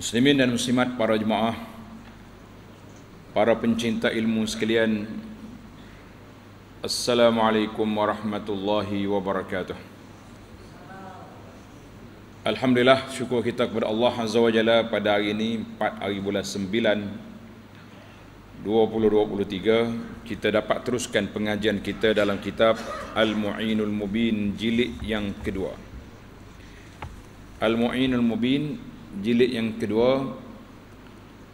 Muslimin dan muslimat para jemaah Para pencinta ilmu sekalian Assalamualaikum warahmatullahi wabarakatuh Alhamdulillah syukur kita kepada Allah Azza wa Jalla pada hari ini 4 hari bulan 9 2023 kita dapat teruskan pengajian kita dalam kitab Al-Mu'inul Mubin jilid yang kedua Al-Mu'inul Mubin jilid yang kedua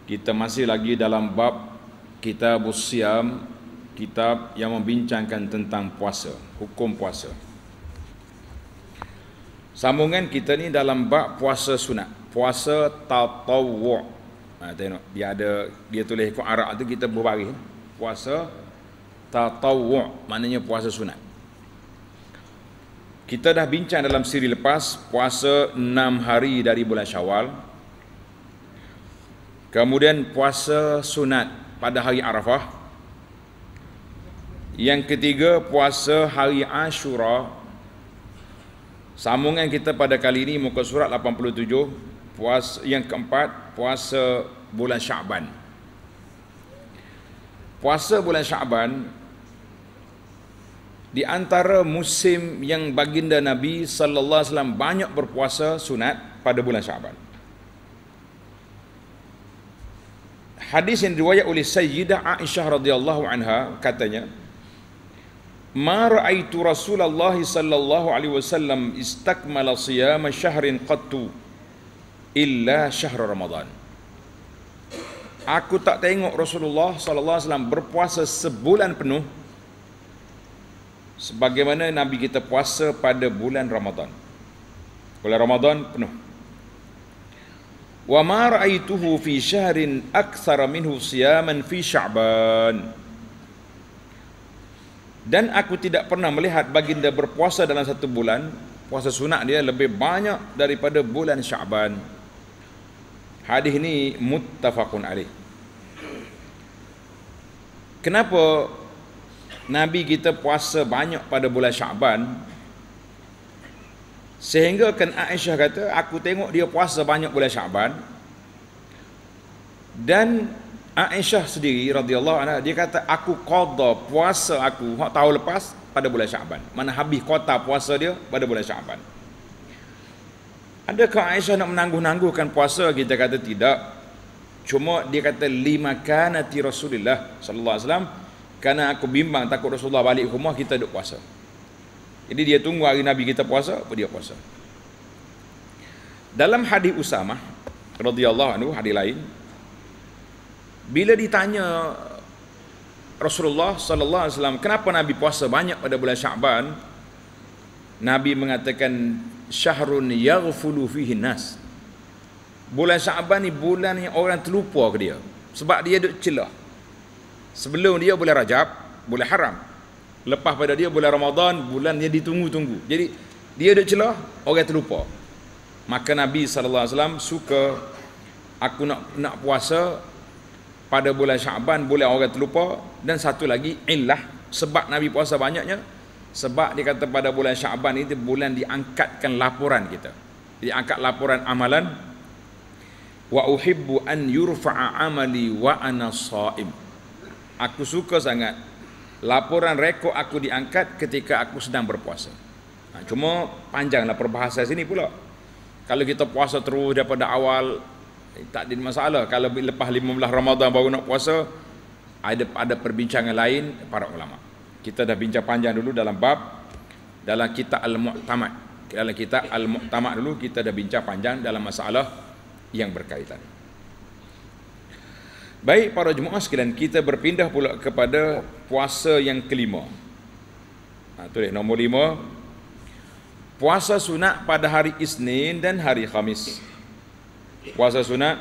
kita masih lagi dalam bab kitab siam kitab yang membincangkan tentang puasa hukum puasa sambungan kita ni dalam bab puasa sunat puasa tatawwu ha, tengok dia ada dia tulis ikut arak tu kita berbaris puasa tatawwu maknanya puasa sunat kita dah bincang dalam siri lepas puasa 6 hari dari bulan Syawal. Kemudian puasa sunat pada hari Arafah. Yang ketiga puasa hari Ashura. Sambungan kita pada kali ini muka surat 87. Puas yang keempat puasa bulan Syaban. Puasa bulan Syaban di antara musim yang baginda Nabi sallallahu alaihi wasallam banyak berpuasa sunat pada bulan Syaban. Hadis yang diriwayatkan oleh Sayyidah Aisyah radhiyallahu anha katanya Ma ra'aitu Rasulullah sallallahu alaihi wasallam istakmala siyama syahrin qattu illa syahr Ramadan. Aku tak tengok Rasulullah sallallahu alaihi wasallam berpuasa sebulan penuh sebagaimana Nabi kita puasa pada bulan Ramadhan. Bulan Ramadhan penuh. Wa ma ra'aituhu fi syahrin akthar minhu siyaman fi Sya'ban. Dan aku tidak pernah melihat baginda berpuasa dalam satu bulan, puasa sunat dia lebih banyak daripada bulan Sya'ban. Hadis ini muttafaqun alaih. Kenapa Nabi kita puasa banyak pada bulan Syaban sehingga kan Aisyah kata aku tengok dia puasa banyak bulan Syaban dan Aisyah sendiri radhiyallahu anha dia kata aku qada puasa aku hak tahu lepas pada bulan Syaban mana habis kota puasa dia pada bulan Syaban Adakah Aisyah nak menangguh-nangguhkan puasa kita kata tidak cuma dia kata lima kanati Rasulullah sallallahu alaihi wasallam kerana aku bimbang takut Rasulullah balik rumah kita duduk puasa jadi dia tunggu hari Nabi kita puasa apa dia puasa dalam hadis Usama, radhiyallahu anhu hadis lain bila ditanya Rasulullah sallallahu alaihi wasallam kenapa Nabi puasa banyak pada bulan Syaban Nabi mengatakan syahrun yaghfulu fihi nas Bulan Syaban ni bulan yang orang terlupa ke dia sebab dia duk celah sebelum dia bulan Rajab bulan haram lepas pada dia bulan Ramadan bulan yang ditunggu-tunggu jadi dia ada celah orang terlupa maka Nabi sallallahu alaihi wasallam suka aku nak nak puasa pada bulan Syaban boleh orang terlupa dan satu lagi illah sebab Nabi puasa banyaknya sebab dia kata pada bulan Syaban ini bulan diangkatkan laporan kita diangkat laporan amalan wa uhibbu an yurfa'a amali wa ana sha'im aku suka sangat laporan rekod aku diangkat ketika aku sedang berpuasa. Ha, cuma panjanglah perbahasan sini pula. Kalau kita puasa terus daripada awal, eh, tak ada masalah. Kalau lepas 15 Ramadan baru nak puasa, ada ada perbincangan lain para ulama. Kita dah bincang panjang dulu dalam bab dalam kitab Al-Mu'tamad. Dalam kitab Al-Mu'tamad dulu kita dah bincang panjang dalam masalah yang berkaitan. Baik para jemaah sekalian, kita berpindah pula kepada puasa yang kelima. Ha, tulis nombor lima. Puasa sunat pada hari Isnin dan hari Khamis. Puasa sunat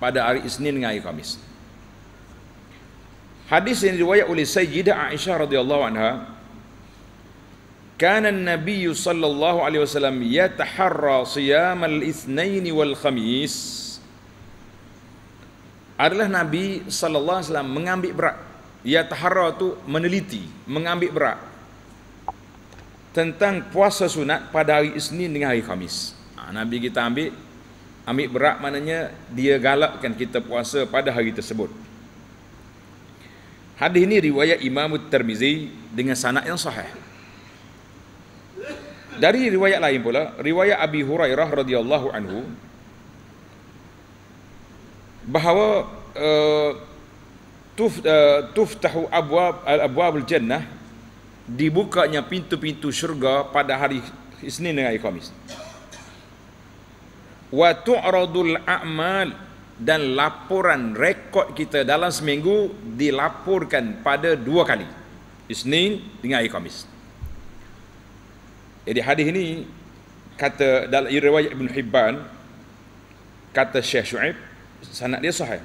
pada hari Isnin dan hari Khamis. Hadis ini diriwayat oleh Sayyidah Aisyah radhiyallahu anha. Kana nabi sallallahu alaihi wasallam yataharra siyam al-itsnain wal khamis adalah Nabi sallallahu alaihi wasallam mengambil berat ya tahara tu meneliti mengambil berat tentang puasa sunat pada hari Isnin dengan hari Khamis. Ha, Nabi kita ambil ambil berat maknanya dia galakkan kita puasa pada hari tersebut. Hadis ini riwayat Imam Tirmizi dengan sanad yang sahih. Dari riwayat lain pula, riwayat Abi Hurairah radhiyallahu anhu, bahawa eh, tuf eh, tuftahu abwab al-abwabul jannah dibukanya pintu-pintu syurga pada hari Isnin dengan hari Khamis. Wa tu'radul a'mal dan laporan rekod kita dalam seminggu dilaporkan pada dua kali. Isnin dengan hari Khamis. Jadi hadis ini kata dalam riwayat Ibn Hibban kata Syekh Shu'aib sanad dia sahih.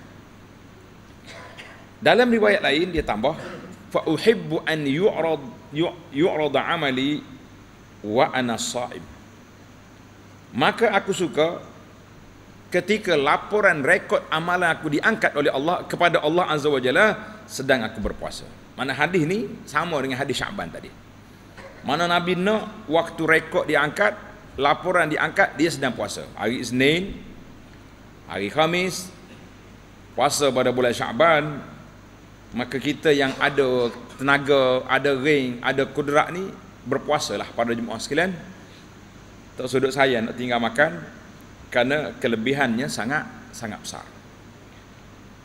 Dalam riwayat lain dia tambah fa uhibbu an yu'rad yu'rad amali wa ana sa'im. Maka aku suka ketika laporan rekod amalan aku diangkat oleh Allah kepada Allah Azza Wajalla sedang aku berpuasa. Mana hadis ni sama dengan hadis Syaban tadi. Mana Nabi nak waktu rekod diangkat, laporan diangkat dia sedang puasa. Hari Isnin hari Khamis puasa pada bulan Syaban maka kita yang ada tenaga, ada ring, ada kudrat ni berpuasalah pada jemaah sekalian. Tak sudut saya nak tinggal makan kerana kelebihannya sangat sangat besar.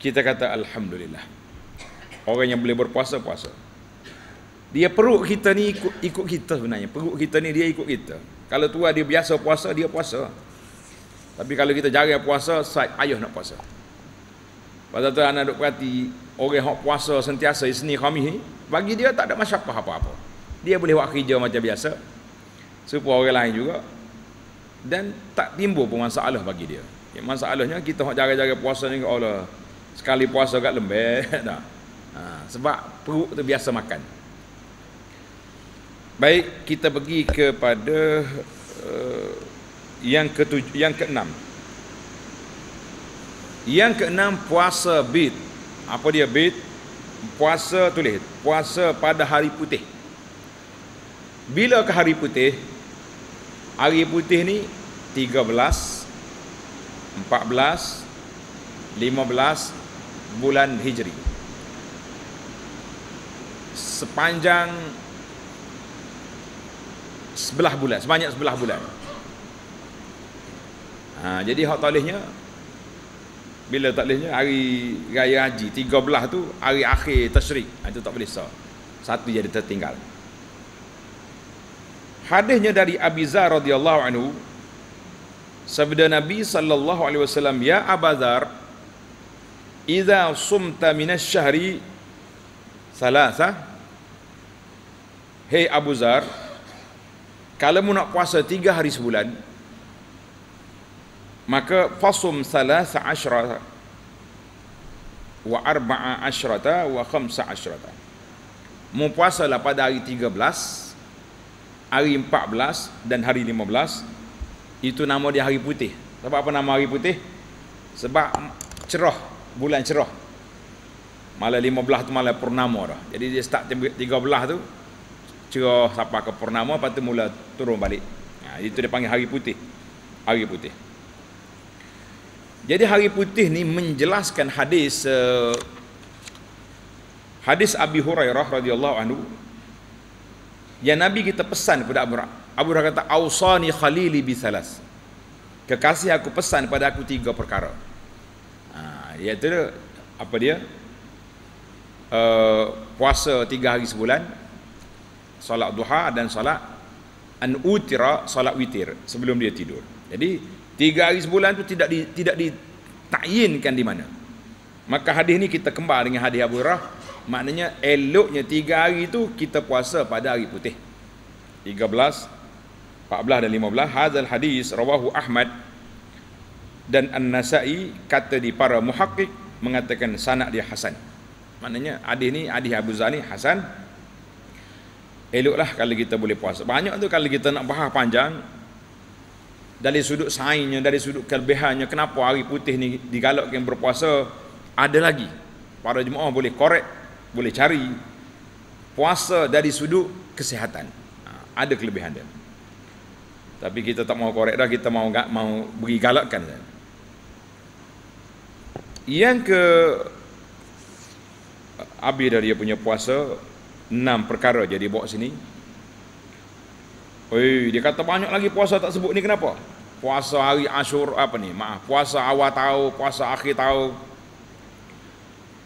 Kita kata alhamdulillah. Orang yang boleh berpuasa puasa. Dia perut kita ni ikut, ikut kita sebenarnya. Perut kita ni dia ikut kita. Kalau tua dia biasa puasa, dia puasa. Tapi kalau kita jarang puasa, saya ayuh nak puasa. Pada tu anak duk perhati, orang yang puasa sentiasa isni khami bagi dia tak ada masyarakat apa-apa. Dia boleh buat kerja macam biasa, supaya orang lain juga, dan tak timbul pun masalah bagi dia. Ya, masalahnya kita nak jaga-jaga puasa ni, Allah, oh sekali puasa kat lembek, tak? Ha, sebab perut tu biasa makan. Baik, kita pergi kepada... Uh, yang ketuj- yang keenam. Yang keenam puasa bid. Apa dia bid? Puasa tulis, puasa pada hari putih. Bila ke hari putih? Hari putih ni 13 14 15 bulan Hijri. Sepanjang sebelah bulan, sebanyak sebelah bulan. Ha, jadi hak talihnya bila talihnya hari raya haji 13 tu hari akhir tasyrik. Ha, itu tak boleh sah. Satu jadi tertinggal. Hadisnya dari Abi Zar radhiyallahu anhu sabda Nabi sallallahu alaihi wasallam ya Abu Zar idza sumta min asy salasa hey Abu Zar kalau mu nak puasa tiga hari sebulan maka fasum salasa asyrata wa arba'a asyrata wa khamsa asyrata mempuasalah pada hari 13 hari 14 dan hari 15 itu nama dia hari putih sebab apa nama hari putih sebab cerah bulan cerah malam 15 tu malam purnama dah jadi dia start 13 tu cerah sampai ke purnama lepas tu mula turun balik ha, itu dia panggil hari putih hari putih jadi hari putih ni menjelaskan hadis uh, hadis Abi Hurairah radhiyallahu anhu yang Nabi kita pesan kepada Abu Hurairah. Abu Hurairah kata ausani khalili bi salas. Kekasih aku pesan pada aku tiga perkara. Ha, iaitu apa dia? Uh, puasa tiga hari sebulan solat duha dan solat an utira solat witir sebelum dia tidur jadi Tiga hari sebulan tu tidak di, tidak ditakyinkan di mana. Maka hadis ni kita kembar dengan hadis Abu Hurairah. Maknanya eloknya tiga hari tu kita puasa pada hari putih. 13, 14 dan 15. hadal hadis rawahu Ahmad dan An-Nasai kata di para muhakik mengatakan sanak dia Hasan. Maknanya hadis ni hadis Abu Zani Hasan. Eloklah kalau kita boleh puasa. Banyak tu kalau kita nak bahas panjang, dari sudut sainnya, dari sudut kelebihannya, kenapa hari putih ni digalak yang berpuasa, ada lagi. Para jemaah boleh korek, boleh cari puasa dari sudut kesihatan. Ha, ada kelebihan dia. Tapi kita tak mau korek dah, kita mau enggak mau beri galakkan. Yang ke habis dari dia punya puasa, enam perkara jadi bawa sini. Oi, dia kata banyak lagi puasa tak sebut ni kenapa? Puasa hari Ashur apa ni? Maaf, puasa awal tahu, puasa akhir tahu.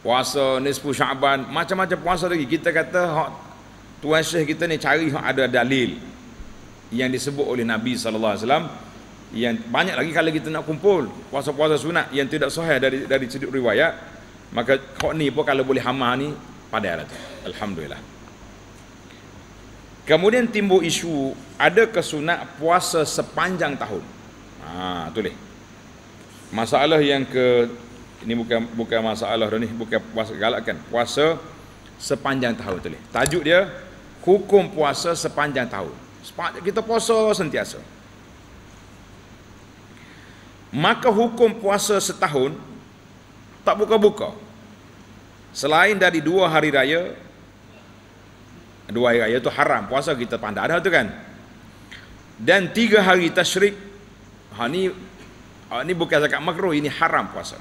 Puasa nisfu Syaban, macam-macam puasa lagi. Kita kata hak Tuan Syekh kita ni cari hak ada dalil yang disebut oleh Nabi sallallahu alaihi wasallam yang banyak lagi kalau kita nak kumpul puasa-puasa sunat yang tidak sahih dari dari sudut riwayat maka hak ni pun kalau boleh hamah ni padahlah tu. Alhamdulillah. Kemudian timbul isu ada kesunat puasa sepanjang tahun. Ha tulis. Masalah yang ke ini bukan bukan masalah dah ni, bukan puasa galakkan. Puasa sepanjang tahun tulis. Tajuk dia hukum puasa sepanjang tahun. Kita puasa sentiasa. Maka hukum puasa setahun tak buka-buka. Selain dari dua hari raya, dua hari raya tu haram puasa kita pandai ada tu kan dan tiga hari tasyrik ha ni ha, ni bukan zakat makruh ini haram puasa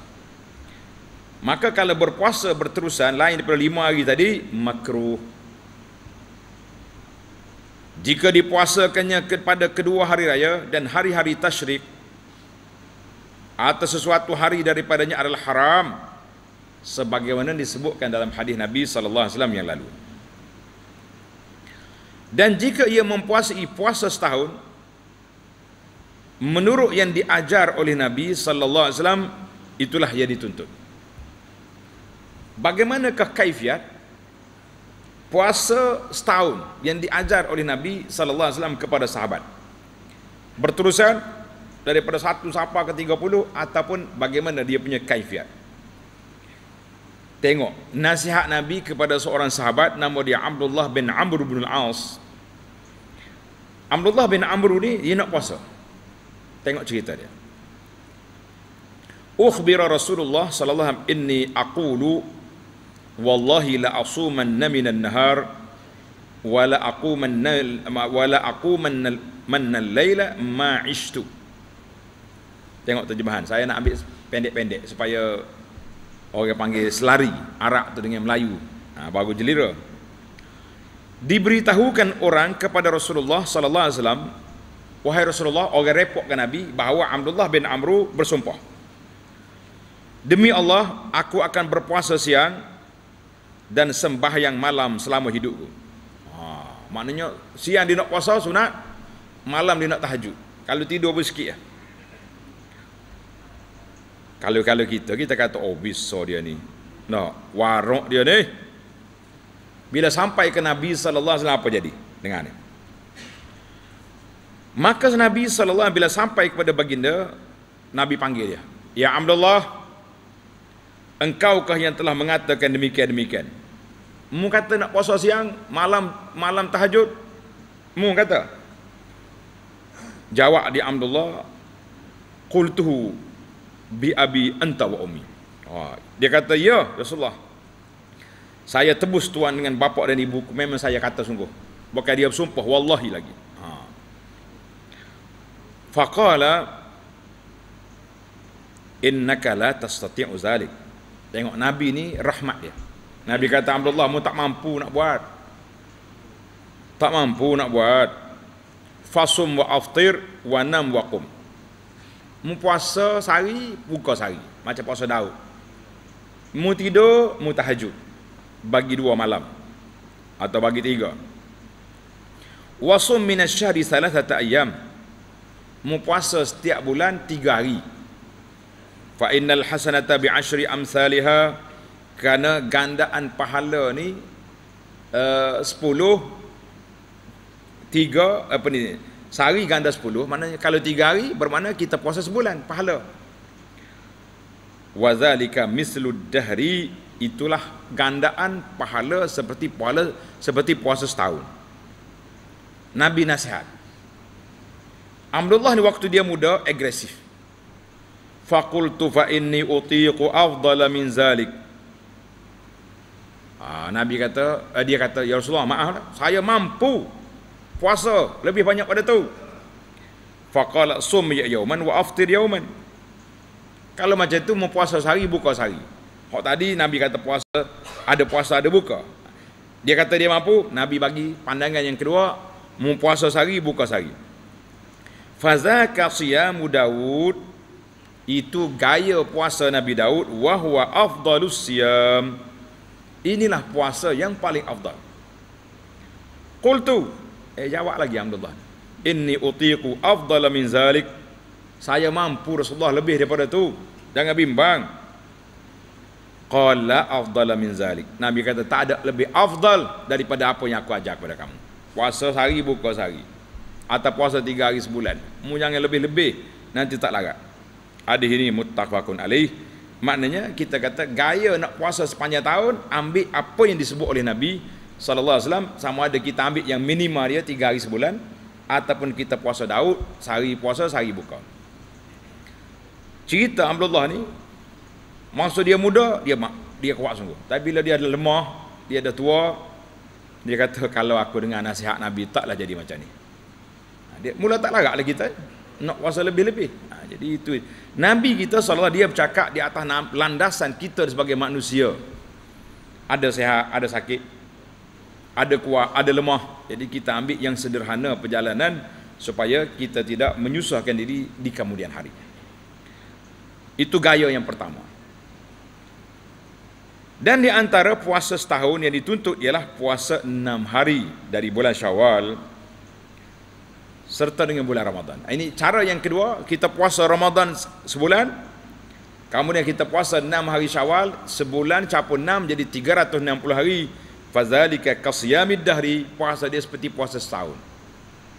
maka kalau berpuasa berterusan lain daripada lima hari tadi makruh jika dipuasakannya kepada kedua hari raya dan hari-hari tasyrik atau sesuatu hari daripadanya adalah haram sebagaimana disebutkan dalam hadis Nabi saw yang lalu dan jika ia mempuasai puasa setahun menurut yang diajar oleh Nabi sallallahu alaihi wasallam itulah yang dituntut bagaimanakah kaifiat puasa setahun yang diajar oleh Nabi sallallahu alaihi wasallam kepada sahabat berterusan daripada satu sahabat ke tiga puluh ataupun bagaimana dia punya kaifiat Tengok nasihat Nabi kepada seorang sahabat nama dia Abdullah bin Amr bin Al-As. Abdullah bin Amr ni dia nak puasa. Tengok cerita dia. Ukhbira Rasulullah sallallahu alaihi wasallam inni aqulu wallahi la asuman min an-nahar wa la aquman wa la aquman man al-laila ma'ishtu. Tengok terjemahan. Saya nak ambil pendek-pendek supaya orang panggil selari arak tu dengan Melayu ha, baru jelira diberitahukan orang kepada Rasulullah sallallahu alaihi wasallam wahai Rasulullah orang repotkan Nabi bahawa Abdullah bin Amru bersumpah demi Allah aku akan berpuasa siang dan sembahyang malam selama hidupku ha, maknanya siang dia nak puasa sunat malam dia nak tahajud kalau tidur pun sikit ya. Kalau-kalau kita, kita kata, oh bisa dia ni. No, warok dia ni. Bila sampai ke Nabi Sallallahu Alaihi Wasallam apa jadi? Dengar ni. Maka Nabi Sallallahu SAW bila sampai kepada baginda, Nabi panggil dia. Ya Abdullah, engkaukah yang telah mengatakan demikian-demikian? Mu kata nak puasa siang, malam malam tahajud? Mu kata. Jawab dia Abdullah, Qultuhu bi abi anta wa ummi. Ha, dia kata, "Ya Rasulullah. Saya tebus tuan dengan bapak dan ibu. Memang saya kata sungguh." Bukan dia bersumpah wallahi lagi. Ha. Faqala innaka la tastati'u zalik. Tengok Nabi ni rahmat dia. Nabi kata, "Abdullah, mu tak mampu nak buat." Tak mampu nak buat. Fasum wa aftir wa nam wa qum. Mu puasa sehari, buka sehari. Macam puasa Daud. Mu tidur, mu tahajud. Bagi dua malam. Atau bagi tiga. Wasum minasyari salah satu ayam. Mu puasa setiap bulan tiga hari. Fa innal hasanata bi asyri amsalihah kerana gandaan pahala ni uh, 10 3 apa ni Sehari ganda 10, maknanya kalau 3 hari bermakna kita puasa sebulan pahala. Wa zalika mislu dahri itulah gandaan pahala seperti pahala seperti puasa setahun. Nabi nasihat. Abdullah ni waktu dia muda agresif. Fakultu fa inni utiqu afdala min zalik. Ah, Nabi kata, eh, dia kata, Ya Rasulullah maaflah saya mampu puasa lebih banyak pada tu faqala sum ya yauman wa aftir yauman kalau macam tu mempuasa sehari buka sehari hak tadi nabi kata puasa ada puasa ada buka dia kata dia mampu nabi bagi pandangan yang kedua mempuasa sehari buka sehari fazaka siyamu daud itu gaya puasa Nabi Daud wa huwa afdalus siyam inilah puasa yang paling afdal qultu Eh jawab lagi Abdullah. Inni utiqu afdala min zalik. Saya mampu Rasulullah lebih daripada tu. Jangan bimbang. Qala afdal min zalik. Nabi kata tak ada lebih afdal daripada apa yang aku ajar kepada kamu. Puasa sehari buka sehari. Atau puasa tiga hari sebulan. Mu jangan lebih-lebih. Nanti tak larat. Hadis ini muttafaqun alaih. Maknanya kita kata gaya nak puasa sepanjang tahun ambil apa yang disebut oleh Nabi sallallahu alaihi wasallam sama ada kita ambil yang minimal dia tiga hari sebulan ataupun kita puasa Daud sehari puasa sehari buka cerita Abdullah ni masa dia muda dia mak, dia kuat sungguh tapi bila dia ada lemah dia ada tua dia kata kalau aku dengar nasihat Nabi taklah jadi macam ni ha, dia mula tak larat lagi kita nak puasa lebih-lebih ha, jadi itu Nabi kita seolah dia bercakap di atas landasan kita sebagai manusia ada sehat ada sakit ada kuat, ada lemah. Jadi kita ambil yang sederhana perjalanan supaya kita tidak menyusahkan diri di kemudian hari. Itu gaya yang pertama. Dan di antara puasa setahun yang dituntut ialah puasa enam hari dari bulan syawal serta dengan bulan Ramadan. Ini cara yang kedua, kita puasa Ramadan sebulan, kemudian kita puasa enam hari syawal, sebulan capun enam jadi 360 hari, fadzalika qasyamid dahri puasa dia seperti puasa setahun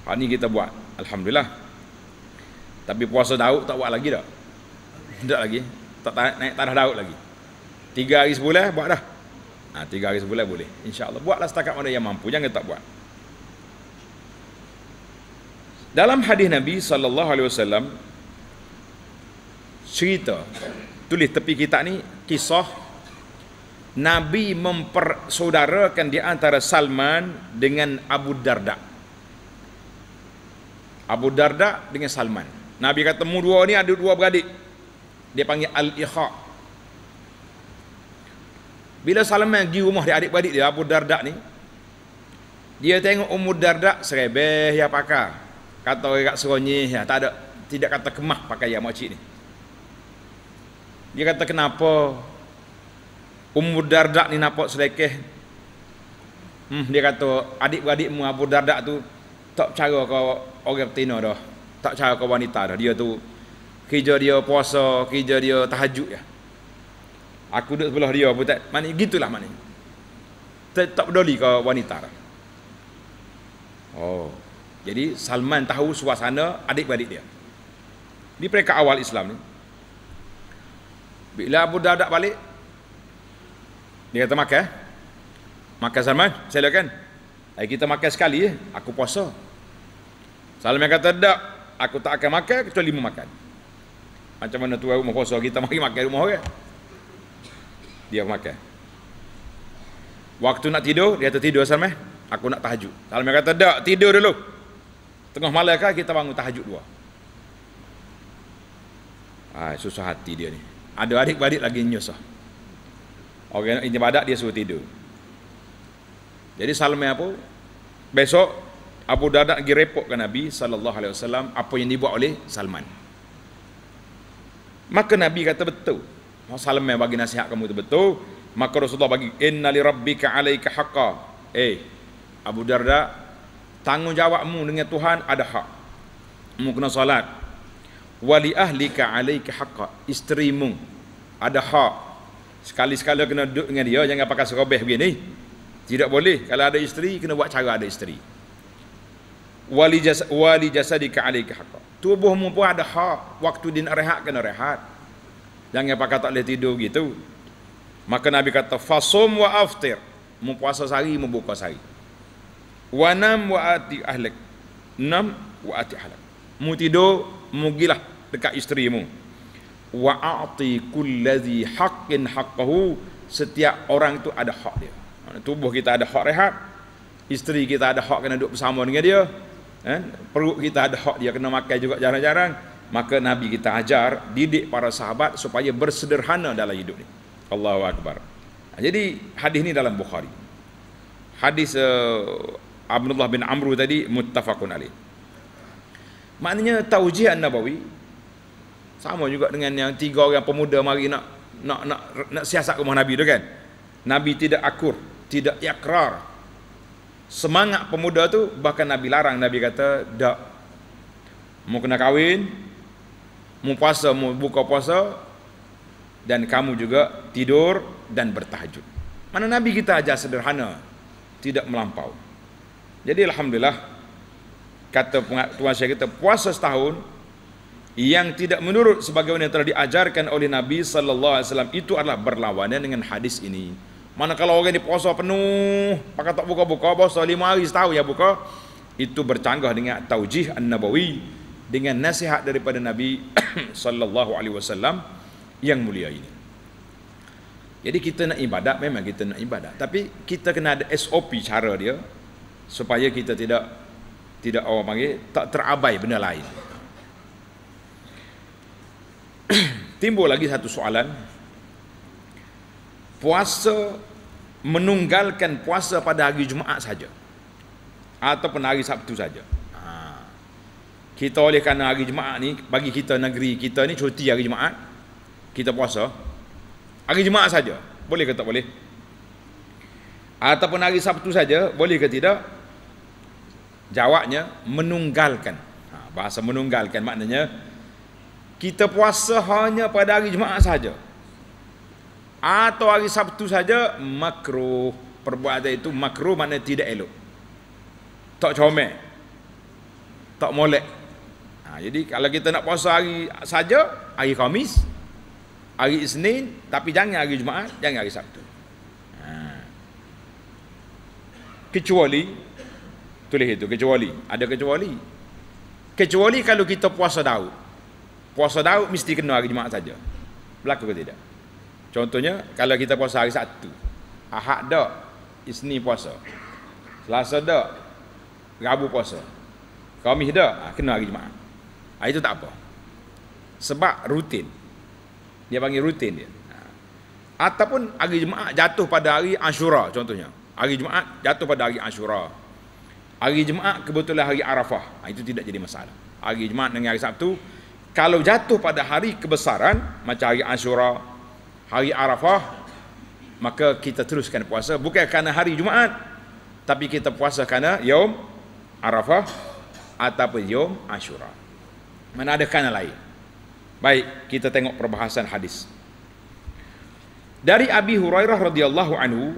hari ni kita buat alhamdulillah tapi puasa Daud tak buat lagi dah tak lagi tak naik tanah Daud lagi Tiga hari sebulan buat dah ha, Tiga hari sebulan boleh InsyaAllah buatlah setakat mana yang mampu Jangan tak buat Dalam hadis Nabi Sallallahu Alaihi Wasallam, Cerita Tulis tepi kitab ni Kisah Nabi mempersaudarakan di antara Salman dengan Abu Darda. Abu Darda dengan Salman. Nabi kata temu dua ni ada dua beradik. Dia panggil Al-Ikha. Bila Salman pergi rumah dia adik-beradik dia Abu Darda ni, dia tengok Abu Darda serebeh ya pakar. Kata orang kat seronyih ya, tak ada tidak kata kemah pakai ya makcik ni. Dia kata kenapa? Ummu Darda ni nampak selekeh. Hmm, dia kata adik adik mu Abu Darda tu tak cara kau orang betina dah. Tak cara kau wanita dah. Dia tu kerja dia puasa, kerja dia tahajud ya. Aku duduk sebelah dia pun tak mana gitulah mana. Tak, tak peduli kau wanita dah. Oh. Jadi Salman tahu suasana adik adik dia. Di peringkat awal Islam ni. Bila Abu Darda balik, dia kata makan. Makan Salman, silakan. Hari kita makan sekali ya. aku puasa. Salman kata tak, aku tak akan makan kecuali mau makan. Macam mana tu rumah puasa kita mari makan rumah orang. Dia makan. Waktu nak tidur, dia kata tidur Salman, aku nak tahajud. Salman kata tak, tidur dulu. Tengah malam kah kita bangun tahajud dua. Ah, susah hati dia ni. Ada adik-adik lagi nyusah. Orang okay, ijab dia suruh tidur. Jadi Salmi apa? Besok Abu Darda pergi repot ke Nabi sallallahu alaihi wasallam apa yang dibuat oleh Salman. Maka Nabi kata betul. Oh, Salman bagi nasihat kamu itu betul. Maka Rasulullah bagi inna li rabbika alaika haqqa. Eh Abu Darda tanggungjawabmu dengan Tuhan ada hak. Mu kena solat. Wali ahlika alaika haqqa. Isterimu ada hak sekali-sekala kena duduk dengan dia jangan pakai serobeh begini tidak boleh kalau ada isteri kena buat cara ada isteri wali jasa wali jasa di tubuhmu pun ada hak waktu din rehat kena rehat jangan pakai tak boleh tidur gitu maka nabi kata fasum wa aftir mempuasa sehari membuka sehari wa nam wa ati ahlik nam wa ati ahlik mu tidur mugilah dekat isterimu wa a'ti kullazi haqqin haqqahu setiap orang itu ada hak dia ha, tubuh kita ada hak rehat isteri kita ada hak kena duduk bersama dengan dia eh? perut kita ada hak dia kena makan juga jarang-jarang maka nabi kita ajar didik para sahabat supaya bersederhana dalam hidup ni Allahu akbar ha, jadi hadis ni dalam bukhari hadis uh, Abdullah bin Amru tadi muttafaqun alaih maknanya taujih nabawi sama juga dengan yang tiga orang pemuda mari nak nak nak, nak siasat rumah Nabi tu kan Nabi tidak akur tidak yakrar semangat pemuda tu bahkan Nabi larang Nabi kata tak mau kena kahwin mau puasa mau buka puasa dan kamu juga tidur dan bertahajud mana Nabi kita aja sederhana tidak melampau jadi Alhamdulillah kata Tuan saya kita puasa setahun yang tidak menurut sebagaimana yang telah diajarkan oleh Nabi sallallahu alaihi wasallam itu adalah berlawanan dengan hadis ini. Mana kalau orang ni puasa penuh, pakai tak buka-buka, puasa lima hari setahu ya buka, itu bercanggah dengan taujih an-nabawi dengan nasihat daripada Nabi sallallahu alaihi wasallam yang mulia ini. Jadi kita nak ibadat memang kita nak ibadat, tapi kita kena ada SOP cara dia supaya kita tidak tidak orang panggil tak terabai benda lain. timbul lagi satu soalan puasa menunggalkan puasa pada hari Jumaat saja ataupun hari Sabtu saja ha. kita oleh kerana hari Jumaat ni bagi kita negeri kita ni cuti hari Jumaat kita puasa hari Jumaat saja boleh ke tak boleh ataupun hari Sabtu saja boleh ke tidak jawabnya menunggalkan ha. bahasa menunggalkan maknanya kita puasa hanya pada hari Jumaat saja atau hari Sabtu saja makruh perbuatan itu makruh mana tidak elok tak comel tak molek ha, jadi kalau kita nak puasa hari saja hari Khamis hari Isnin tapi jangan hari Jumaat jangan hari Sabtu ha. kecuali tulis itu kecuali ada kecuali kecuali kalau kita puasa Daud puasa Daud mesti kena hari Jumaat saja. Berlaku ke tidak? Contohnya kalau kita puasa hari Sabtu. Ahad dak Isnin puasa. Selasa dak Rabu puasa. Khamis dak ha, ah, kena hari Jumaat. Ha, itu tak apa. Sebab rutin. Dia panggil rutin dia. Ha. Ataupun hari Jumaat jatuh pada hari Ashura contohnya. Hari Jumaat jatuh pada hari Ashura. Hari Jumaat kebetulan hari Arafah. Ha, itu tidak jadi masalah. Hari Jumaat dengan hari Sabtu kalau jatuh pada hari kebesaran macam hari Ashura, hari Arafah, maka kita teruskan puasa bukan kerana hari Jumaat tapi kita puasa kerana yom Arafah ataupun yom Ashura. Mana ada kerana lain. Baik, kita tengok perbahasan hadis. Dari Abi Hurairah radhiyallahu anhu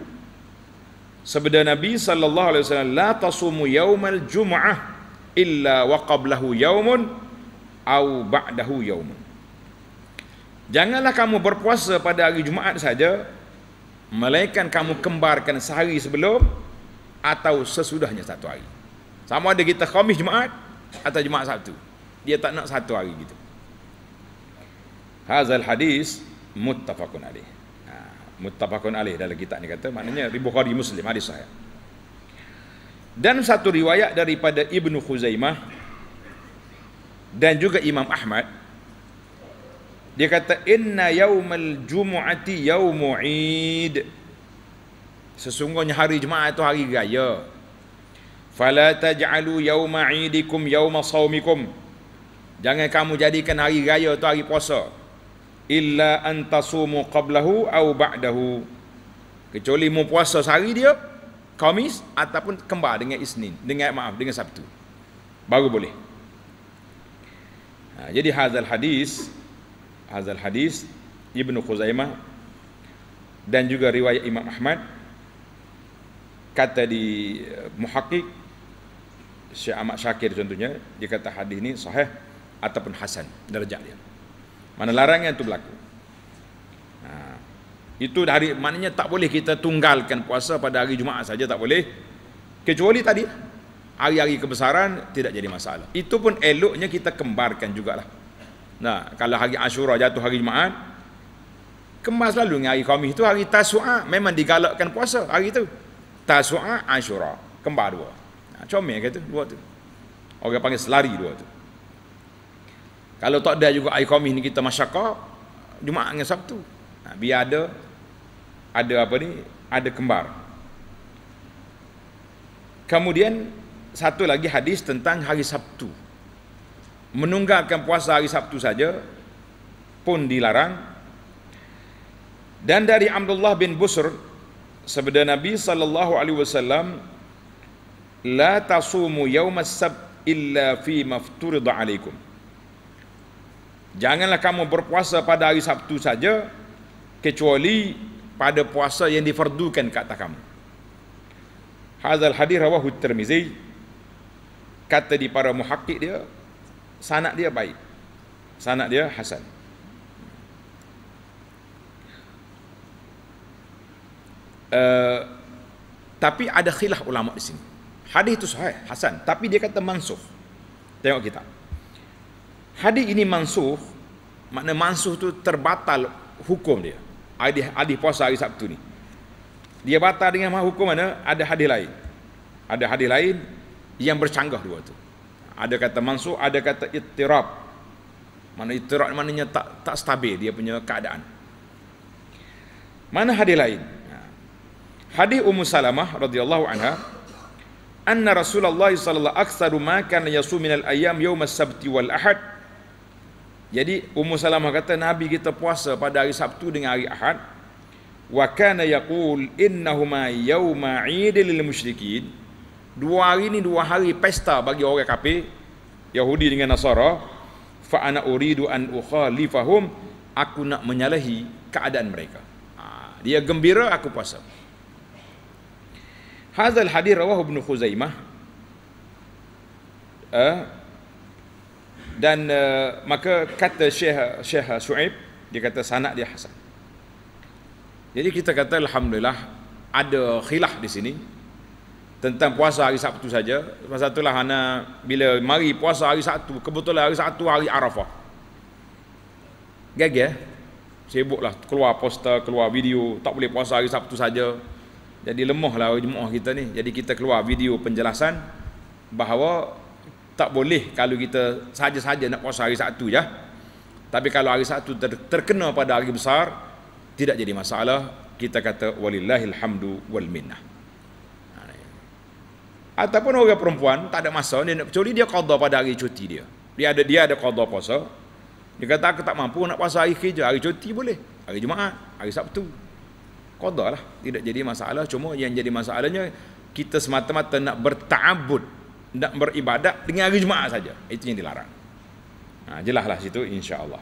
sabda Nabi sallallahu alaihi wasallam la tasumu yaumal Jumaat, illa wa qablahu yaumun au ba'dahu yauman janganlah kamu berpuasa pada hari Jumaat saja melainkan kamu kembarkan sehari sebelum atau sesudahnya satu hari sama ada kita Khamis Jumaat atau Jumaat Sabtu dia tak nak satu hari gitu hazal hadis muttafaqun alaih ha, muttafaqun alaih dalam kitab ni kata maknanya ribu khari muslim hadis saya. dan satu riwayat daripada Ibnu Khuzaimah dan juga Imam Ahmad dia kata inna yaumal jumuati yaumu id sesungguhnya hari jumaat itu hari raya fala taj'alu yauma idikum yauma saumikum jangan kamu jadikan hari raya itu hari puasa illa an tasumu qablahu au ba'dahu kecuali mu puasa sehari dia Kamis ataupun kembar dengan Isnin dengan maaf dengan Sabtu baru boleh Ha, jadi hazal hadis hazal hadis Ibnu Khuzaimah dan juga riwayat Imam Ahmad kata di uh, eh, muhakkik Syekh Ahmad Syakir contohnya dia kata hadis ini sahih ataupun hasan darjat dia. Mana larangnya itu berlaku. Ha, itu dari maknanya tak boleh kita tunggalkan puasa pada hari Jumaat saja tak boleh kecuali tadi hari-hari kebesaran tidak jadi masalah. Itu pun eloknya kita kembarkan jugalah. Nah, kalau hari Ashura jatuh hari Jumaat, kemas selalu hari Khamis itu hari Tasu'a memang digalakkan puasa hari itu. Tasu'a Ashura, kembar dua. Nah, comel kata dua tu. Orang panggil selari dua tu. Kalau tak ada juga hari Khamis ni kita masyarakat, Jumaat dengan Sabtu. Nah, biar ada ada apa ni? Ada kembar. Kemudian satu lagi hadis tentang hari Sabtu. Menunggalkan puasa hari Sabtu saja pun dilarang. Dan dari Abdullah bin Busr sabda Nabi sallallahu alaihi wasallam la tasumu yawm as-sab illa fi mafturid alaikum. Janganlah kamu berpuasa pada hari Sabtu saja kecuali pada puasa yang difardukan kata kamu. Hadal hadis rawahu Tirmizi kata di para muhakik dia sanak dia baik sanak dia Hasan uh, tapi ada khilaf ulama di sini hadis itu sahih Hasan tapi dia kata mansuh tengok kita hadis ini mansuh makna mansuh tu terbatal hukum dia hari, hari puasa hari Sabtu ni dia batal dengan hukum mana ada hadis lain ada hadis lain yang bercanggah dua tu. Ada kata mansuh, ada kata ittirab. Mana ittirab maknanya tak tak stabil dia punya keadaan. Mana hadis lain? Ha. Hadis Ummu Salamah radhiyallahu anha anna Rasulullah sallallahu aktsaru ma kana yasum min al-ayyam yawm as-sabti wal ahad. Jadi Ummu Salamah kata Nabi kita puasa pada hari Sabtu dengan hari Ahad. Wa kana yaqul innahuma yawma 'idil lil musyrikin dua hari ni dua hari pesta bagi orang kafir Yahudi dengan Nasara fa ana uridu an ukhalifahum aku nak menyalahi keadaan mereka ha, dia gembira aku puasa hadzal hadis rawah ibnu khuzaimah uh, dan uh, maka kata syekh syekh suaib dia kata sanad dia hasan jadi kita kata alhamdulillah ada khilaf di sini tentang puasa hari Sabtu saja. Masa itulah ana bila mari puasa hari Sabtu, kebetulan hari Sabtu hari Arafah. Gagal. Eh? Sibuklah keluar poster, keluar video, tak boleh puasa hari Sabtu saja. Jadi lemahlah jemaah kita ni. Jadi kita keluar video penjelasan bahawa tak boleh kalau kita saja-saja nak puasa hari Sabtu ya. Tapi kalau hari Sabtu ter- terkena pada hari besar, tidak jadi masalah. Kita kata walillahilhamdu walminnah. Ataupun orang perempuan tak ada masa dia nak kecuali dia qada pada hari cuti dia. Dia ada dia ada qada puasa. Dia kata aku tak mampu nak puasa hari kerja, hari cuti boleh. Hari Jumaat, hari Sabtu. Qada lah, tidak jadi masalah. Cuma yang jadi masalahnya kita semata-mata nak bertaabud, nak beribadat dengan hari Jumaat saja. Itu yang dilarang. Ha, jelaslah situ insya-Allah.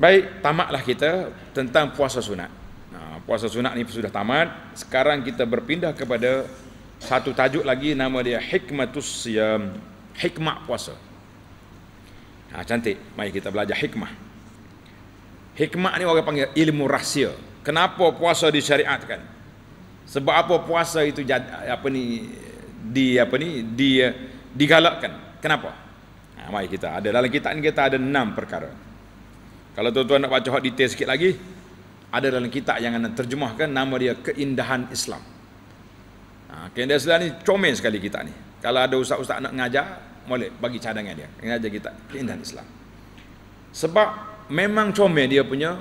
Baik, tamatlah kita tentang puasa sunat. Ha, puasa sunat ni sudah tamat. Sekarang kita berpindah kepada satu tajuk lagi nama dia hikmatus siam hikmah puasa ha, cantik mai kita belajar hikmah hikmah ni orang panggil ilmu rahsia kenapa puasa disyariatkan sebab apa puasa itu apa ni di apa ni di digalakkan kenapa ha, mari kita ada dalam kitab ni kita ada enam perkara kalau tuan-tuan nak baca hot detail sikit lagi ada dalam kitab yang anda terjemahkan nama dia keindahan Islam Ha, Kendal Selah ni comel sekali kita ni. Kalau ada ustaz-ustaz nak ngajar, boleh bagi cadangan dia. Ngajar kita Kendal Islam. Sebab memang comel dia punya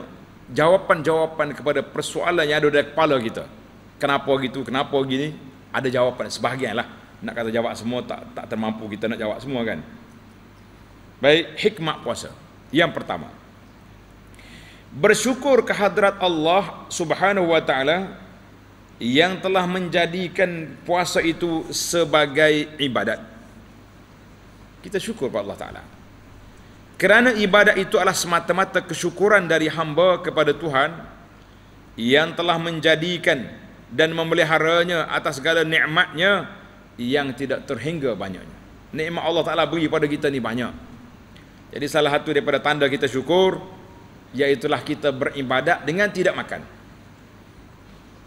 jawapan-jawapan kepada persoalan yang ada dalam kepala kita. Kenapa gitu, kenapa gini, ada jawapan sebahagian lah. Nak kata jawab semua, tak tak termampu kita nak jawab semua kan. Baik, hikmah puasa. Yang pertama, bersyukur kehadrat Allah subhanahu wa ta'ala yang telah menjadikan puasa itu sebagai ibadat. Kita syukur kepada Allah Ta'ala. Kerana ibadat itu adalah semata-mata kesyukuran dari hamba kepada Tuhan yang telah menjadikan dan memeliharanya atas segala nikmatnya yang tidak terhingga banyaknya. Nikmat Allah Ta'ala beri kepada kita ni banyak. Jadi salah satu daripada tanda kita syukur, iaitulah kita beribadat dengan tidak makan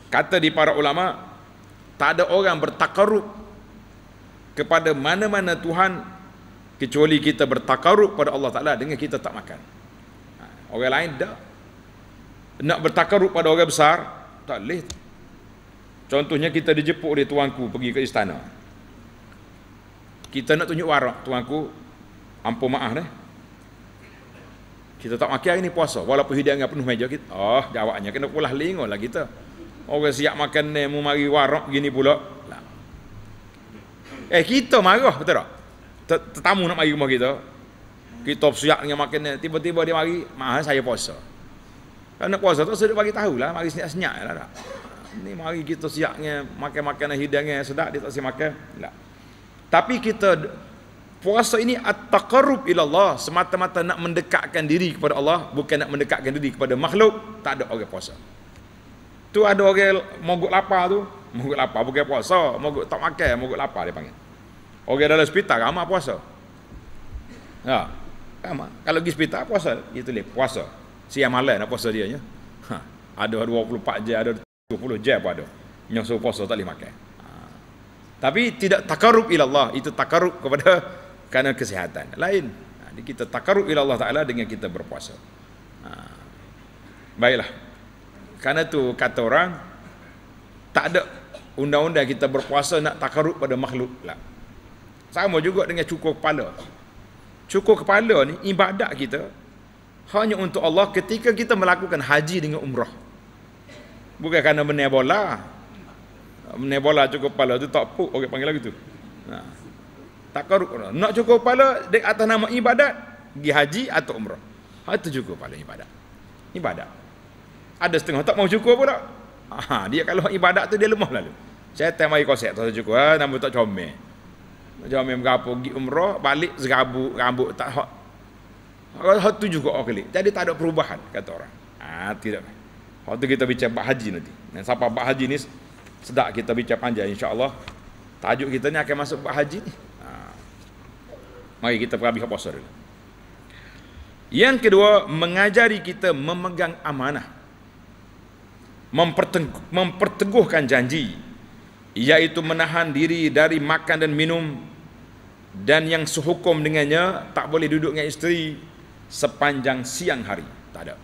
kata di para ulama tak ada orang bertakarub kepada mana-mana Tuhan kecuali kita bertakarub pada Allah Ta'ala dengan kita tak makan ha, orang lain tak nak bertakarub pada orang besar tak boleh contohnya kita dijepuk oleh tuanku pergi ke istana kita nak tunjuk warak tuanku ampun maaf eh kita tak makan hari ni puasa walaupun hidangan penuh meja kita oh jawabnya kena pulah lingo lah kita Orang siap makan ni mu mari warak gini pula. Lah. Eh kita marah betul tak? Tetamu nak mari rumah kita. Kita siap dengan makan ni tiba-tiba dia mari, mahal saya puasa. Kan nak puasa tak sedap bagi tahu lah, mari senyap-senyap lah tak. Ni mari kita siapnya makan makanan hidangan yang sedap dia tak siap makan. Lah. Tapi kita puasa ini at-taqarrub ila Allah semata-mata nak mendekatkan diri kepada Allah bukan nak mendekatkan diri kepada makhluk tak ada orang puasa Tu ada orang mogok lapar tu, mogok lapar bukan puasa, mogok tak makan, mogok lapar dia panggil. Orang dalam hospital ramai puasa. Ha. Sama. Kalau pergi hospital puasa, dia tulis puasa. Siang malam nak puasa dia ya. Ha. Ada 24 je, ada 20 je pun ada. Yang suruh puasa tak boleh makan. Ha. Tapi tidak takarub ila Allah, itu takarub kepada kerana kesihatan. Lain. Ha. Jadi kita takarub ila Allah Taala dengan kita berpuasa. Ha. Baiklah. Karena tu kata orang tak ada undang-undang kita berpuasa nak takarut pada makhluk pula. Sama juga dengan cukur kepala. Cukur kepala ni ibadat kita hanya untuk Allah ketika kita melakukan haji dengan umrah. Bukan kerana benda bola. Benda bola cukur kepala tu tak puk orang panggil lagu tu. Nah. Ha. Takarut nak cukur kepala di atas nama ibadat, pergi haji atau umrah. Itu ha, cukur kepala ibadat. Ibadat ada setengah tak mau syukur pula ha, dia kalau ibadat tu dia lemah lalu saya tak mari kosek tak cukup, ha, ah, nama tak comel comel berapa pergi umrah balik segabu rambut tak hot Kalau hot tu juga orang kelih jadi tak ada perubahan kata orang ha, tidak waktu kita bicara bak haji nanti Dan siapa bak haji ni sedap kita bicara panjang insyaAllah tajuk kita ni akan masuk bak haji ni ha. mari kita perhabiskan puasa dulu yang kedua, mengajari kita memegang amanah memperteguhkan janji yaitu menahan diri dari makan dan minum dan yang sehukum dengannya tak boleh duduk dengan isteri sepanjang siang hari tak ada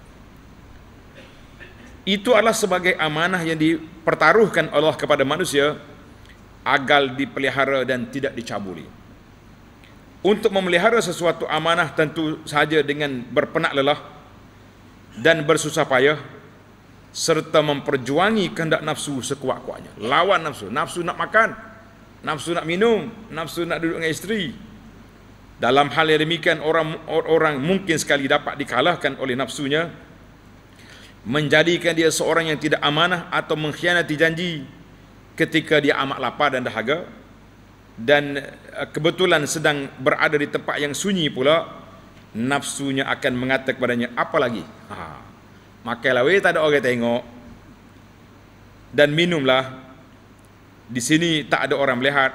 itu adalah sebagai amanah yang dipertaruhkan Allah kepada manusia agar dipelihara dan tidak dicabuli untuk memelihara sesuatu amanah tentu saja dengan berpenat lelah dan bersusah payah serta memperjuangi kehendak nafsu sekuat-kuatnya. Lawan nafsu. Nafsu nak makan, nafsu nak minum, nafsu nak duduk dengan isteri. Dalam hal yang demikian orang orang mungkin sekali dapat dikalahkan oleh nafsunya menjadikan dia seorang yang tidak amanah atau mengkhianati janji ketika dia amat lapar dan dahaga dan eh, kebetulan sedang berada di tempat yang sunyi pula nafsunya akan mengatakan kepadanya apa lagi ha Makan lah weh, tak ada orang tengok. Dan minumlah. Di sini tak ada orang melihat.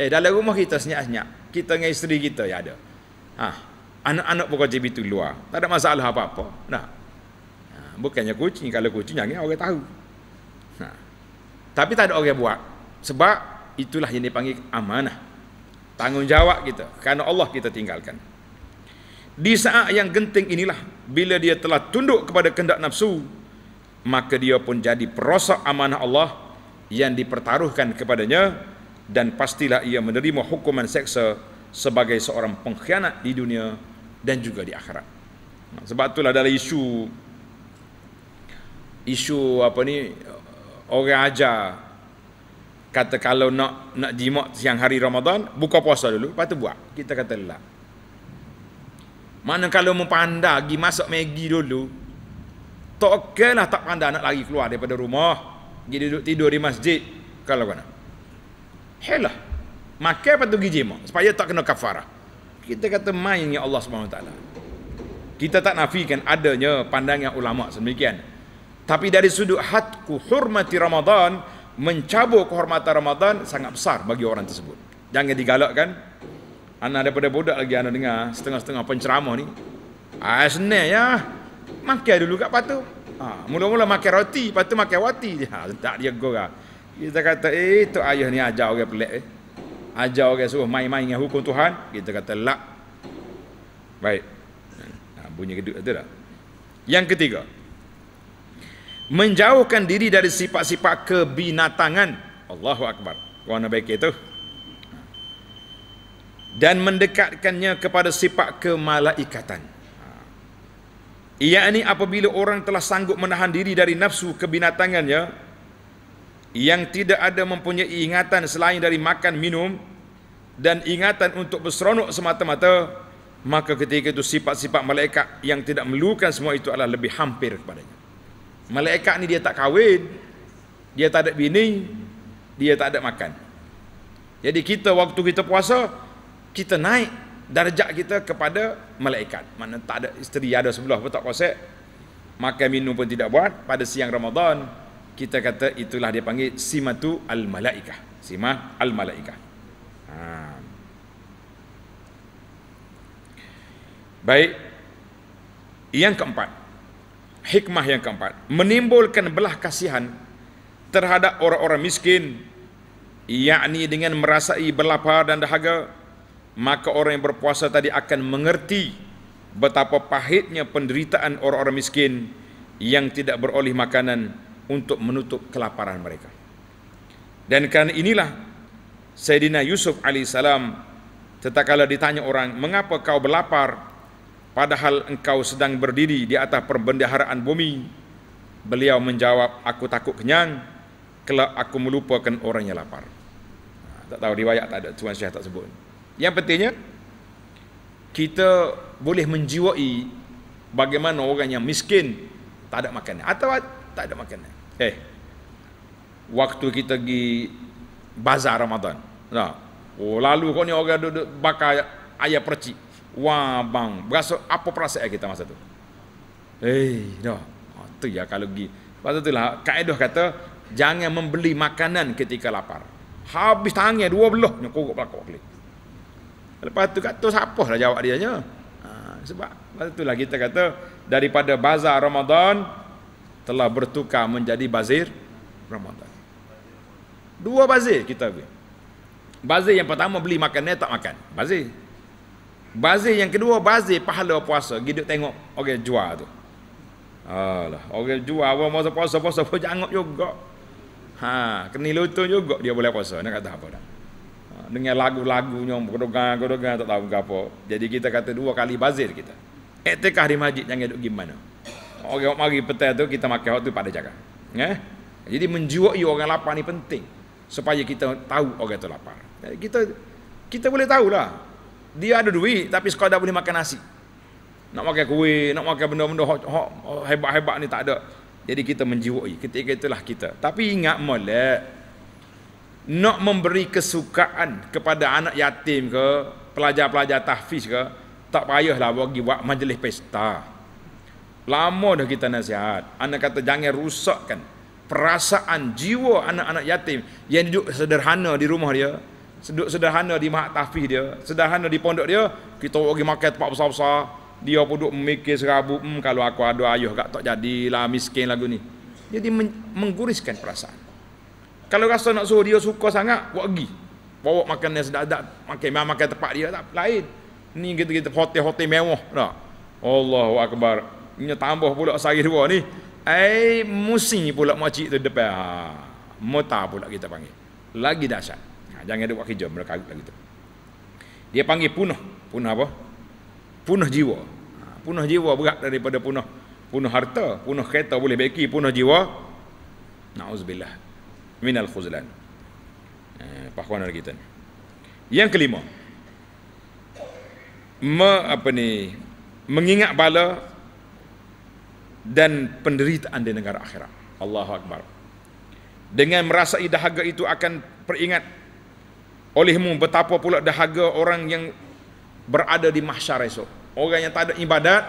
Eh, dalam rumah kita senyap-senyap. Kita dengan isteri kita, ya ada. Ha, anak-anak pun kerja itu luar. Tak ada masalah apa-apa. Nah. Ha, bukannya kucing. Kalau kucing, jangan orang tahu. Ha. Tapi tak ada orang buat. Sebab itulah yang dipanggil amanah. Tanggungjawab kita. Kerana Allah kita tinggalkan. Di saat yang genting inilah bila dia telah tunduk kepada kehendak nafsu maka dia pun jadi perosak amanah Allah yang dipertaruhkan kepadanya dan pastilah ia menerima hukuman seksa sebagai seorang pengkhianat di dunia dan juga di akhirat. Sebab itulah dalam isu isu apa ni orang aja kata kalau nak nak jimat siang hari Ramadan buka puasa dulu lepas tu buat. Kita kata lah. Mana kalau mempandai pergi masak Maggi dulu, tak okey lah tak pandai nak lari keluar daripada rumah. Pergi duduk tidur di masjid. Kalau kena. Helah. Makan lepas tu pergi Supaya tak kena kafarah. Kita kata main ya Allah SWT. Kita tak nafikan adanya pandangan ulama semikian. Tapi dari sudut hatku hormati Ramadan, mencabut kehormatan Ramadan sangat besar bagi orang tersebut. Jangan digalakkan. Anak daripada budak lagi anak dengar setengah-setengah penceramah ni. Ah senang ya. Makan dulu kat patu. Ha, mula-mula makan roti, lepas tu makan wati Ha, tak dia gorah. Kita kata, "Eh, tok ayah ni ajar orang pelik eh. Ajar orang suruh main-main dengan hukum Tuhan." Kita kata, "Lak." Baik. Ha, bunyi geduk tu dah. Yang ketiga. Menjauhkan diri dari sifat-sifat kebinatangan. Allahu akbar. Kau nak baik itu dan mendekatkannya kepada sifat kemalaikatan. Ia ha. ini apabila orang telah sanggup menahan diri dari nafsu kebinatangannya yang tidak ada mempunyai ingatan selain dari makan minum dan ingatan untuk berseronok semata-mata maka ketika itu sifat-sifat malaikat yang tidak melukan semua itu adalah lebih hampir kepadanya. Malaikat ni dia tak kahwin, dia tak ada bini, dia tak ada makan. Jadi kita waktu kita puasa, kita naik darjat kita kepada malaikat. Mana tak ada isteri ada sebelah pun tak kosek. Makan minum pun tidak buat pada siang Ramadan. Kita kata itulah dia panggil simatu al-malaikah. Simat al-malaikah. Ha. Baik. Yang keempat. Hikmah yang keempat. Menimbulkan belah kasihan terhadap orang-orang miskin yakni dengan merasai berlapar dan dahaga maka orang yang berpuasa tadi akan mengerti betapa pahitnya penderitaan orang-orang miskin yang tidak beroleh makanan untuk menutup kelaparan mereka. Dan karena inilah Sayyidina Yusuf AS tetapkala ditanya orang, mengapa kau berlapar padahal engkau sedang berdiri di atas perbendaharaan bumi? Beliau menjawab, aku takut kenyang, kelak aku melupakan orang yang lapar. Ha, tak tahu riwayat tak ada, Tuan Syekh tak sebut. Yang pentingnya kita boleh menjiwai bagaimana orang yang miskin tak ada makanan atau tak ada makanan. Eh. Waktu kita pergi bazar Ramadan. Nah. Oh lalu kau ni orang duduk bakar ayam percik. Wah bang, berasa apa perasaan kita masa tu? Eh, dah. Oh, tu ya kalau pergi. Pasal itulah kaedah kata jangan membeli makanan ketika lapar. Habis tangan dua belah nyokok belakang boleh. Lepas tu kata siapa lah jawab dia Ha, sebab lepas itulah kita kata daripada bazar Ramadan telah bertukar menjadi bazir Ramadan. Dua bazir kita pergi. Bazir yang pertama beli makanan tak makan. Bazir. Bazir yang kedua bazir pahala puasa. Giduk tengok orang okay, jual tu. Alah, orang okay, jual orang masa puasa-puasa pun jangan juga. Ha, kena lutut juga dia boleh puasa. Nak kata apa dah? dengan lagu-lagunya berdogan berdogan tak tahu apa. Jadi kita kata dua kali bazir kita. Etikah di masjid jangan duk gimana. Orang okay, mari petang tu kita makan waktu pada jaga. Eh? Jadi menjuai orang lapar ni penting supaya kita tahu orang tu lapar. Jadi, kita kita boleh tahulah. Dia ada duit tapi sekadar boleh makan nasi. Nak makan kuih, nak makan benda-benda hebat-hebat ni tak ada. Jadi kita menjiwai ketika itulah kita. Tapi ingat molek nak memberi kesukaan kepada anak yatim ke pelajar-pelajar tahfiz ke tak payahlah bagi buat majlis pesta lama dah kita nasihat anak kata jangan rusakkan perasaan jiwa anak-anak yatim yang duduk sederhana di rumah dia duduk sederhana di mahat tahfiz dia sederhana di pondok dia kita pergi makan tempat besar-besar dia pun duduk memikir serabu hmm, kalau aku ada ayuh tak jadilah miskin lagu ni jadi mengguriskan perasaan kalau rasa nak suruh dia suka sangat, buat pergi. Bawa makanan sedap-sedap, makan memang makan tempat dia tak lain. Ni gitu-gitu, hotel-hotel mewah dah. Allahu akbar. Ini tambah pula sehari dua ni. Ai musim pula makcik tu depan. Ha. Mota pula kita panggil. Lagi dahsyat. Ha, jangan ada buat kerja mereka lagi tu. Dia panggil punah. Punah apa? Punah jiwa. Ha, punah jiwa berat daripada punah punah harta, punah kereta boleh beki, punah jiwa. Nauzubillah min al-khuzlan. Eh, Pahkuan lagi kita. Yang kelima, me, apa ni, mengingat bala dan penderitaan di negara akhirat. Allahu Akbar. Dengan merasa dahaga itu akan peringat olehmu betapa pula dahaga orang yang berada di mahsyar esok. Orang yang tak ada ibadat,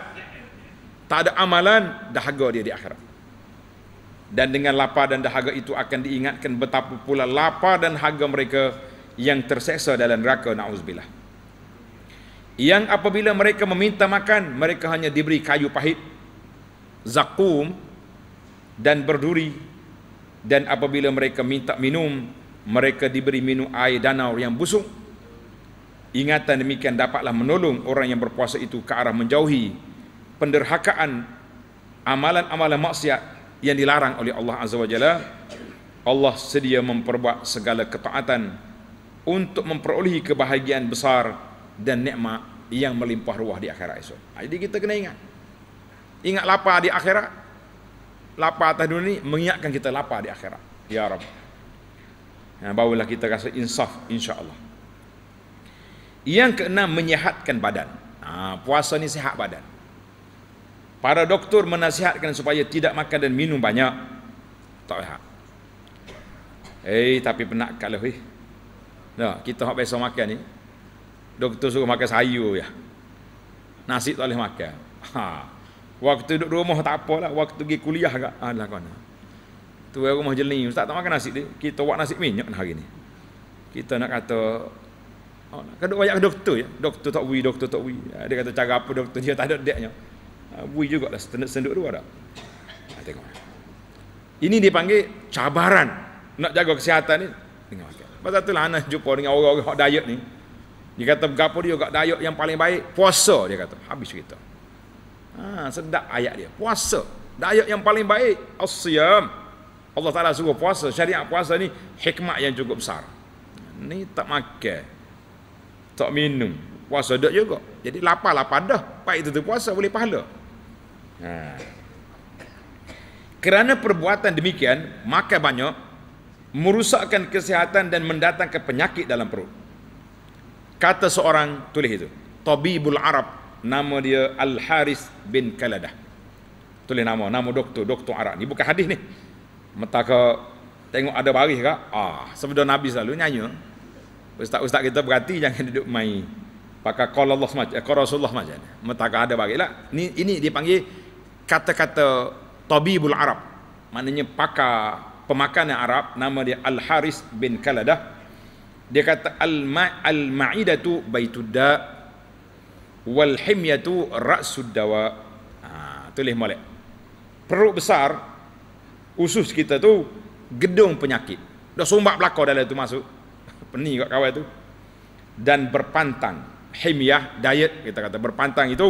tak ada amalan, dahaga dia di akhirat dan dengan lapar dan dahaga itu akan diingatkan betapa pula lapar dan haga mereka yang terseksa dalam neraka na'uzubillah yang apabila mereka meminta makan mereka hanya diberi kayu pahit zakum dan berduri dan apabila mereka minta minum mereka diberi minum air danau yang busuk ingatan demikian dapatlah menolong orang yang berpuasa itu ke arah menjauhi penderhakaan amalan-amalan maksiat yang dilarang oleh Allah Azza wa Jalla Allah sedia memperbuat segala ketaatan untuk memperolehi kebahagiaan besar dan nikmat yang melimpah ruah di akhirat esok. Ha, jadi kita kena ingat. Ingat lapar di akhirat. Lapar atas dunia ini mengingatkan kita lapar di akhirat. Ya Rab. Ya, barulah kita rasa insaf insya-Allah. Yang keenam menyehatkan badan. Ha, puasa ni sehat badan. Para doktor menasihatkan supaya tidak makan dan minum banyak. Tak sihat. Hei, eh, tapi penat kalau eh. Nah, kita hak biasa makan ni. Doktor suruh makan sayur ya. Nasi tak boleh makan. Ha. Waktu duduk rumah tak apa lah. waktu pergi kuliah agak alah ah, kena. Tu rumah jeling, ustaz tak makan nasi dia. Kita buat nasi minyak hari ni. Kita nak kata Oh, kena banyak ke doktor ya. Doktor tak wui, doktor tak wui. Dia kata cara apa doktor dia tak ada dia. Ah, bui juga lah standard senduk dua ada. Ah, ha, tengok. Ini dipanggil cabaran nak jaga kesihatan ni. Tengok. Okay. Pasal tu lah anak jumpa dengan orang-orang hot diet ni. Dia kata gapo dia kat diet yang paling baik puasa dia kata. Habis cerita. Ha, sedap ayat dia. Puasa. Diet yang paling baik as-siyam. Allah Taala suruh puasa. Syariat puasa ni hikmah yang cukup besar. Ni tak makan. Tak minum. Puasa dak juga. Jadi lapar lapar dah. Baik itu tu puasa boleh pahala. Ha. Kerana perbuatan demikian, makan banyak, merusakkan kesihatan dan mendatangkan penyakit dalam perut. Kata seorang tulis itu, Tabibul Arab, nama dia Al-Haris bin Kaladah. Tulis nama, nama doktor, doktor Arab. Ini bukan hadis ni. Mentaka tengok ada baris ke? Ah, sebelum Nabi selalu nyanyi. Ustaz-ustaz kita berhati jangan duduk main. Pakai kalau Allah semacam, kalau eh, Rasulullah semacam. Mentaka ada bagi? lah. ini dipanggil kata-kata tabibul Arab. Maknanya pakar pemakanan Arab nama dia Al Haris bin Kaladah. Dia kata al ma'idatu baitud da wal himyatu ra'sud dawa. Ha, tulis molek. Perut besar usus kita tu gedung penyakit. Dah sumbak belakang dalam tu masuk. Peni kat kawan tu. Dan berpantang. Himyah, diet, kita kata berpantang itu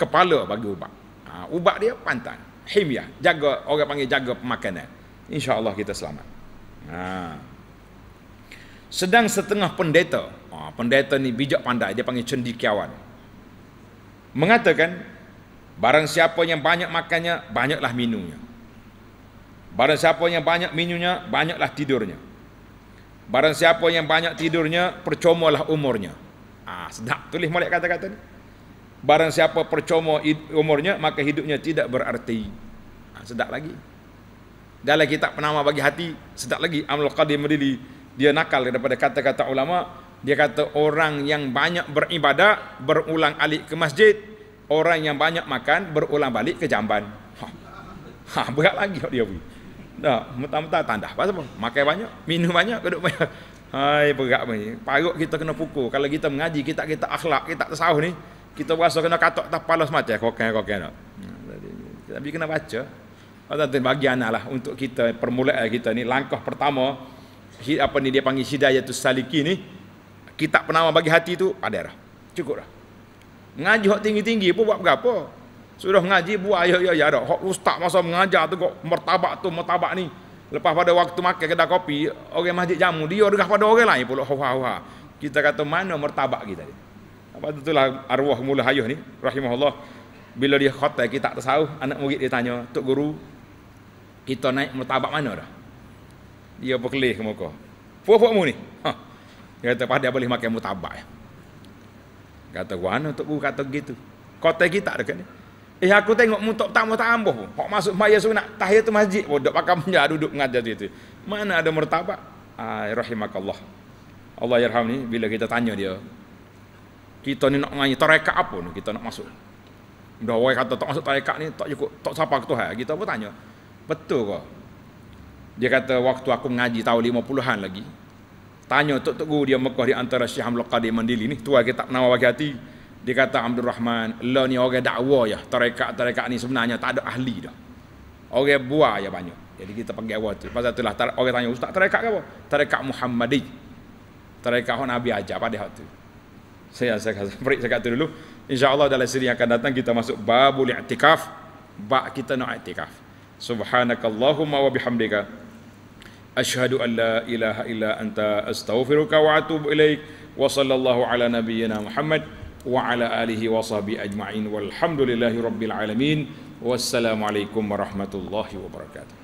kepala bagi ubat ha, ubat dia pantan, himyah jaga orang panggil jaga pemakanan insyaallah kita selamat ha. sedang setengah pendeta ha, pendeta ni bijak pandai dia panggil cendikiawan mengatakan barang siapa yang banyak makannya banyaklah minumnya barang siapa yang banyak minumnya banyaklah tidurnya barang siapa yang banyak tidurnya percomalah umurnya ha, sedap tulis molek kata-kata ni Barang siapa percuma umurnya maka hidupnya tidak berarti. Ha, sedap lagi. Dalam kitab penama bagi hati, sedap lagi Amal Qadim merili, dia nakal daripada kata-kata ulama, dia kata orang yang banyak beribadah berulang alik ke masjid, orang yang banyak makan berulang balik ke jamban. Ha, ha berat lagi dia pergi. Nah, mentah-mentah tanda. Pasal apa? Makan banyak, minum banyak, duduk banyak. Hai, berat ni. Parut kita kena pukul. Kalau kita mengaji, kita kita akhlak, kita tersahuh ni, kita rasa kena katok tak palas mati kau kena kau kena hmm, tapi kena baca ada bagi lah untuk kita permulaan kita ni langkah pertama apa ni dia panggil hidayah tu saliki ni kita penama bagi hati tu ada dah cukup dah ngaji hok tinggi-tinggi pun buat berapa sudah ngaji buat ayo ya, ya ya dah hok ustaz masa mengajar tu kok mertabak tu mertabak ni lepas pada waktu makan kedai kopi orang masjid jamu dia dengar pada orang lain pula ha ha kita kata mana mertabak kita ni apa tu lah arwah mula hayuh ni, rahimahullah. Bila dia khotai, kita tak tersauh. Anak murid dia tanya, Tok Guru, kita naik mertabak mana dah? Dia berkelih ke muka. Puak-puak mu ni? Ha. Dia kata, Pak, dia boleh makan mertabak. Ya. Kata, mana Tok Guru kata gitu. Kotai kita dekat ni. Eh aku tengok mu tak tambah tambah pun. Hak masuk maya sunat tahiyat masjid pun dak pakai menja duduk mengajar situ. Mana ada mertabak? Ah rahimakallah. Allah yarham ni bila kita tanya dia, kita ni nak nyanyi tarekat apa ni kita nak masuk dah orang kata tak masuk tarekat ni tak cukup tak siapa ke Tuhan kita pun tanya betul ke dia kata waktu aku ngaji tahun lima puluhan lagi tanya tok tok guru dia Mekah di antara Syekh Abdul Qadir Mandili ni tua kita nak bagi hati dia kata Abdul Rahman la ni orang dakwah ya tarekat-tarekat ni sebenarnya tak ada ahli dah orang buah ya banyak jadi kita panggil awal tu. Pasal itulah orang tanya, Ustaz tarekat ke apa? Tarekat Muhammadi. Tarekat orang Nabi aja pada waktu itu saya saya break saya kata dulu insyaallah dalam siri yang akan datang kita masuk babul i'tikaf bab kita nak i'tikaf subhanakallahumma wa bihamdika ashhadu an la ilaha illa anta astaghfiruka wa atubu ilaik wa sallallahu ala nabiyyina muhammad wa ala alihi wa sahbihi ajma'in walhamdulillahi rabbil alamin wassalamu alaikum warahmatullahi wabarakatuh